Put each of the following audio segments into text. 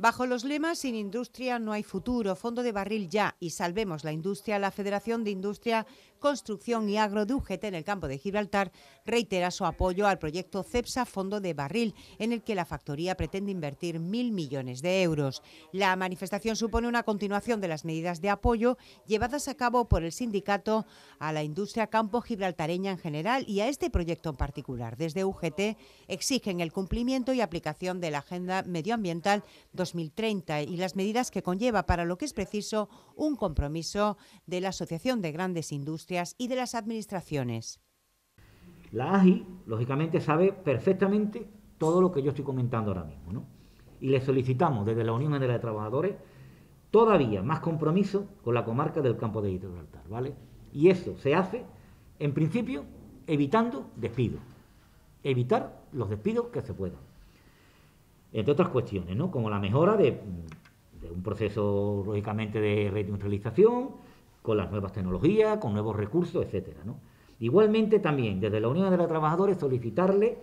Bajo los lemas Sin industria no hay futuro, Fondo de Barril ya y Salvemos la Industria, la Federación de Industria, Construcción y Agro de UGT en el campo de Gibraltar reitera su apoyo al proyecto CEPSA Fondo de Barril, en el que la factoría pretende invertir mil millones de euros. La manifestación supone una continuación de las medidas de apoyo llevadas a cabo por el sindicato a la industria campo gibraltareña en general y a este proyecto en particular. Desde UGT exigen el cumplimiento y aplicación de la Agenda Medioambiental 2030 2030 y las medidas que conlleva, para lo que es preciso un compromiso de la Asociación de Grandes Industrias y de las Administraciones. La AGI, lógicamente, sabe perfectamente todo lo que yo estoy comentando ahora mismo. ¿no? Y le solicitamos desde la Unión General de Trabajadores todavía más compromiso con la comarca del campo de Gibraltar. ¿vale? Y eso se hace, en principio, evitando despidos. Evitar los despidos que se puedan entre otras cuestiones, ¿no? como la mejora de, un proceso, lógicamente, de reindustrialización, con las nuevas tecnologías, con nuevos recursos, etcétera. Igualmente también, desde la Unión de los Trabajadores, solicitarle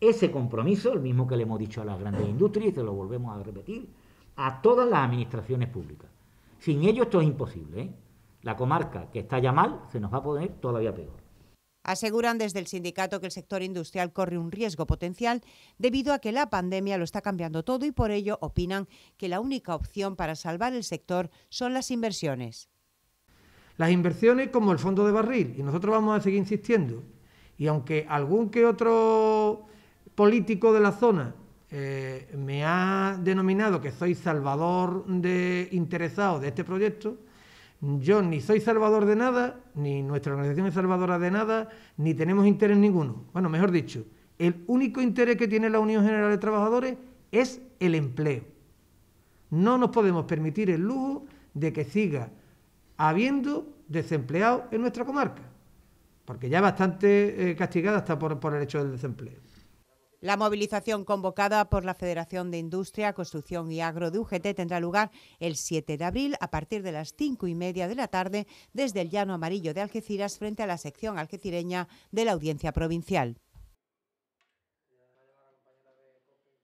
ese compromiso, el mismo que le hemos dicho a las grandes industrias, y se lo volvemos a repetir, a todas las administraciones públicas. Sin ello esto es imposible. ¿eh? La comarca que está ya mal se nos va a poner todavía peor. Aseguran desde el sindicato que el sector industrial corre un riesgo potencial debido a que la pandemia lo está cambiando todo y por ello opinan que la única opción para salvar el sector son las inversiones. Las inversiones como el fondo de barril, y nosotros vamos a seguir insistiendo. Y aunque algún que otro político de la zona eh, me ha denominado que soy salvador de interesado de este proyecto, yo ni soy salvador de nada, ni nuestra organización es salvadora de nada, ni tenemos interés ninguno. Bueno, mejor dicho, el único interés que tiene la Unión General de Trabajadores es el empleo. No nos podemos permitir el lujo de que siga habiendo desempleados en nuestra comarca, porque ya bastante eh, castigada está por el hecho del desempleo. La movilización convocada por la Federación de Industria, Construcción y Agro de UGT tendrá lugar el 7 de abril a partir de las cinco y media de la tarde desde el Llano Amarillo de Algeciras frente a la sección algecireña de la Audiencia Provincial.